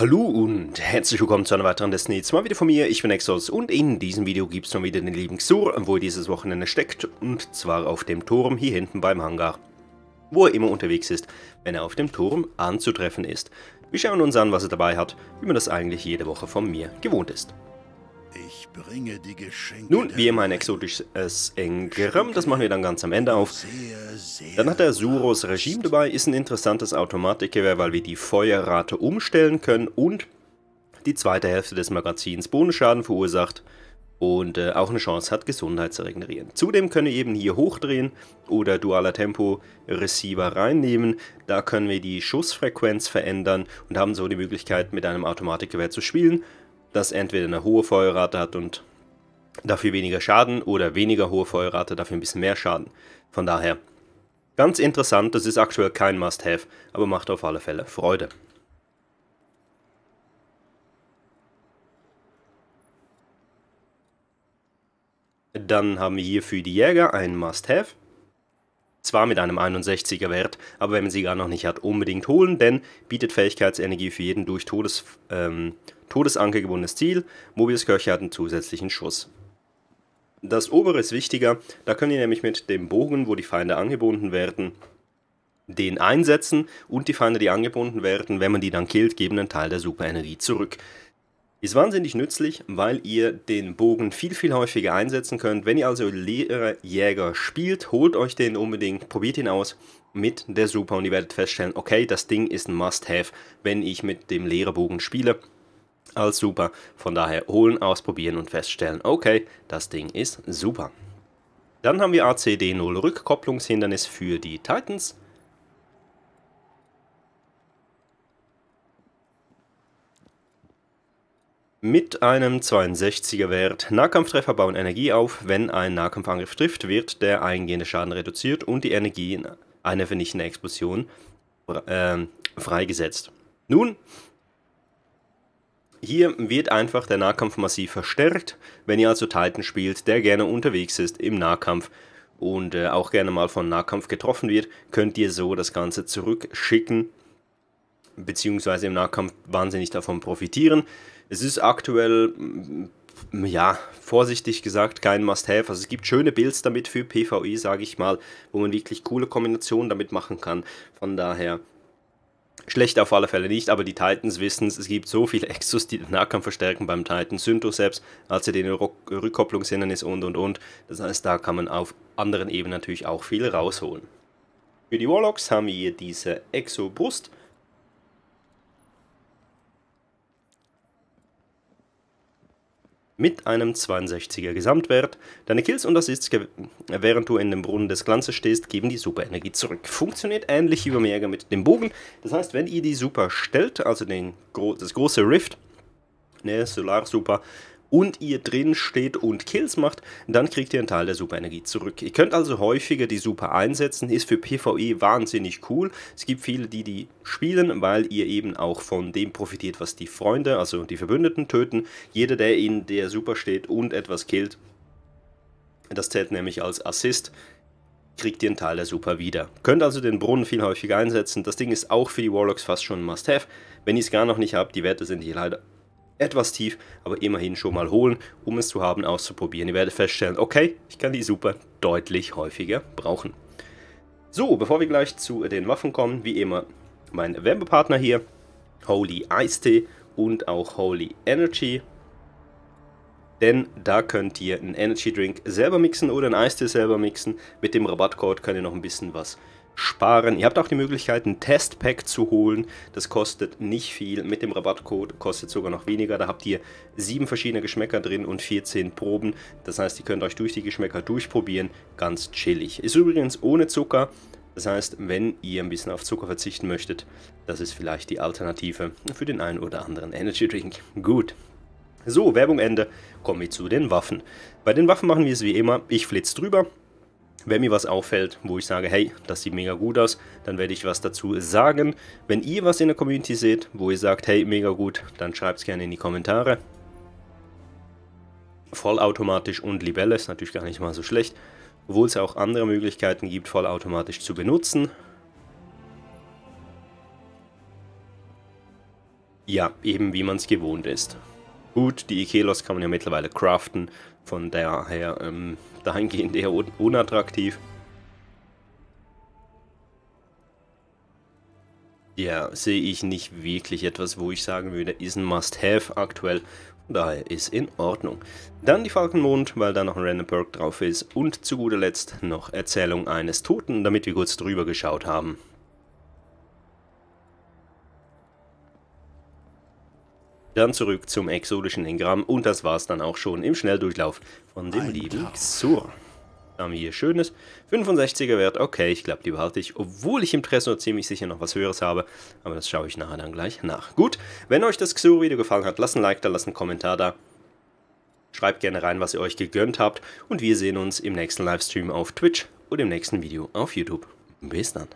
Hallo und herzlich willkommen zu einer weiteren Destiny Mal wieder von mir, ich bin Exos und in diesem Video gibt es mal wieder den lieben Xur, wo er dieses Wochenende steckt und zwar auf dem Turm hier hinten beim Hangar, wo er immer unterwegs ist, wenn er auf dem Turm anzutreffen ist. Wir schauen uns an, was er dabei hat, wie man das eigentlich jede Woche von mir gewohnt ist. Ich bringe die Geschenke Nun, wie immer ein exotisches Engram, das machen wir dann ganz am Ende auf. Dann hat er Suros Regime dabei, ist ein interessantes Automatikgewehr, weil wir die Feuerrate umstellen können und die zweite Hälfte des Magazins Bonusschaden verursacht und äh, auch eine Chance hat, Gesundheit zu regenerieren. Zudem können wir eben hier hochdrehen oder dualer Tempo Receiver reinnehmen. Da können wir die Schussfrequenz verändern und haben so die Möglichkeit, mit einem Automatikgewehr zu spielen, das entweder eine hohe Feuerrate hat und dafür weniger Schaden oder weniger hohe Feuerrate, dafür ein bisschen mehr Schaden. Von daher Ganz interessant, das ist aktuell kein Must-Have, aber macht auf alle Fälle Freude. Dann haben wir hier für die Jäger ein Must-Have. Zwar mit einem 61er Wert, aber wenn man sie gar noch nicht hat, unbedingt holen, denn bietet Fähigkeitsenergie für jeden durch Todes, ähm, Todesanker gebundenes Ziel. Mobius Kirche hat einen zusätzlichen Schuss. Das obere ist wichtiger, da könnt ihr nämlich mit dem Bogen, wo die Feinde angebunden werden, den einsetzen und die Feinde, die angebunden werden, wenn man die dann killt, geben einen Teil der Superenergie zurück. Ist wahnsinnig nützlich, weil ihr den Bogen viel, viel häufiger einsetzen könnt. Wenn ihr also leere Jäger spielt, holt euch den unbedingt, probiert ihn aus mit der Super und ihr werdet feststellen, okay, das Ding ist ein Must-Have, wenn ich mit dem Bogen spiele als super. Von daher holen, ausprobieren und feststellen, okay, das Ding ist super. Dann haben wir ACD0 Rückkopplungshindernis für die Titans. Mit einem 62er Wert. Nahkampftreffer bauen Energie auf. Wenn ein Nahkampfangriff trifft, wird der eingehende Schaden reduziert und die Energie in einer vernichtenden Explosion äh, freigesetzt. Nun hier wird einfach der Nahkampf massiv verstärkt, wenn ihr also Titan spielt, der gerne unterwegs ist im Nahkampf und äh, auch gerne mal von Nahkampf getroffen wird, könnt ihr so das Ganze zurückschicken, beziehungsweise im Nahkampf wahnsinnig davon profitieren. Es ist aktuell, mm, ja, vorsichtig gesagt, kein Must-Have. Also es gibt schöne Builds damit für PvE, sage ich mal, wo man wirklich coole Kombinationen damit machen kann. Von daher Schlecht auf alle Fälle nicht, aber die Titans wissen es, es gibt so viele Exos, die den Nahkampf verstärken beim Titan, als er den Rückkopplungshindernis und und und. Das heißt, da kann man auf anderen Ebenen natürlich auch viel rausholen. Für die Warlocks haben wir hier diese Exo-Brust. mit einem 62er Gesamtwert. Deine Kills und Assists, während du in dem Brunnen des Glanzes stehst, geben die Superenergie zurück. Funktioniert ähnlich wie beim Jäger mit dem Bogen. Das heißt, wenn ihr die Super stellt, also den, das große Rift, ne, Solar Super, und ihr drin steht und Kills macht, dann kriegt ihr einen Teil der Superenergie zurück. Ihr könnt also häufiger die Super einsetzen, ist für PvE wahnsinnig cool. Es gibt viele, die die spielen, weil ihr eben auch von dem profitiert, was die Freunde, also die Verbündeten töten. Jeder, der in der Super steht und etwas killt, das zählt nämlich als Assist, kriegt ihr einen Teil der Super wieder. Könnt also den Brunnen viel häufiger einsetzen. Das Ding ist auch für die Warlocks fast schon ein Must-Have. Wenn ihr es gar noch nicht habt, die Werte sind hier leider etwas tief, aber immerhin schon mal holen, um es zu haben, auszuprobieren. Ihr werdet feststellen, okay, ich kann die Super deutlich häufiger brauchen. So, bevor wir gleich zu den Waffen kommen, wie immer mein Werbepartner hier, Holy Ice Tea und auch Holy Energy. Denn da könnt ihr einen Energy Drink selber mixen oder einen Eistee selber mixen. Mit dem Rabattcode könnt ihr noch ein bisschen was sparen. Ihr habt auch die Möglichkeit, ein Testpack zu holen. Das kostet nicht viel. Mit dem Rabattcode kostet sogar noch weniger. Da habt ihr sieben verschiedene Geschmäcker drin und 14 Proben. Das heißt, ihr könnt euch durch die Geschmäcker durchprobieren. Ganz chillig. Ist übrigens ohne Zucker. Das heißt, wenn ihr ein bisschen auf Zucker verzichten möchtet, das ist vielleicht die Alternative für den einen oder anderen Energy Drink. Gut. So, Werbung Ende. Kommen wir zu den Waffen. Bei den Waffen machen wir es wie immer. Ich flitze drüber. Wenn mir was auffällt, wo ich sage, hey, das sieht mega gut aus, dann werde ich was dazu sagen. Wenn ihr was in der Community seht, wo ihr sagt, hey, mega gut, dann schreibt es gerne in die Kommentare. Vollautomatisch und Libelle ist natürlich gar nicht mal so schlecht, obwohl es auch andere Möglichkeiten gibt, vollautomatisch zu benutzen. Ja, eben wie man es gewohnt ist gut. Die Ikelos kann man ja mittlerweile craften, von daher ähm, dahingehend eher un unattraktiv. Ja, sehe ich nicht wirklich etwas, wo ich sagen würde, ist ein Must-Have aktuell. daher ist in Ordnung. Dann die Falkenmond, weil da noch ein Random Perk drauf ist. Und zu guter Letzt noch Erzählung eines Toten, damit wir kurz drüber geschaut haben. Dann zurück zum exotischen Engramm und das war's dann auch schon im Schnelldurchlauf von dem Ein lieben Tag. Xur. Haben wir hier schönes 65er Wert. Okay, ich glaube, die behalte ich, obwohl ich im Tresor ziemlich sicher noch was Höheres habe. Aber das schaue ich nachher dann gleich nach. Gut, wenn euch das Xur-Video gefallen hat, lasst ein Like da, lasst einen Kommentar da. Schreibt gerne rein, was ihr euch gegönnt habt. Und wir sehen uns im nächsten Livestream auf Twitch oder im nächsten Video auf YouTube. Bis dann.